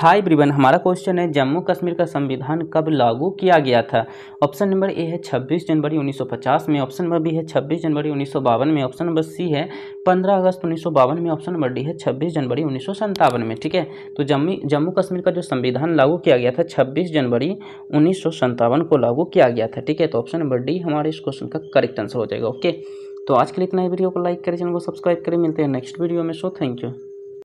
हाय ब्रिवन हमारा क्वेश्चन है जम्मू कश्मीर का संविधान कब लागू किया गया था ऑप्शन नंबर ए है 26 जनवरी 1950 में ऑप्शन नंबर बी है 26 जनवरी उन्नीस में ऑप्शन नंबर सी है 15 अगस्त उन्नीस में ऑप्शन नंबर डी है 26 जनवरी उन्नीस में ठीक है तो जम्मू जम्मू कश्मीर का जो संविधान लागू किया गया था छब्बीस जनवरी उन्नीस को लागू किया गया था ठीक है तो ऑप्शन नंबर डी हमारे इस क्वेश्चन का करेक्ट आंसर हो जाएगा ओके तो आज के लिए इतना ही वीडियो को लाइक करें चैनल को सब्सक्राइब करें मिलते हैं नेक्स्ट वीडियो में सो थैंक यू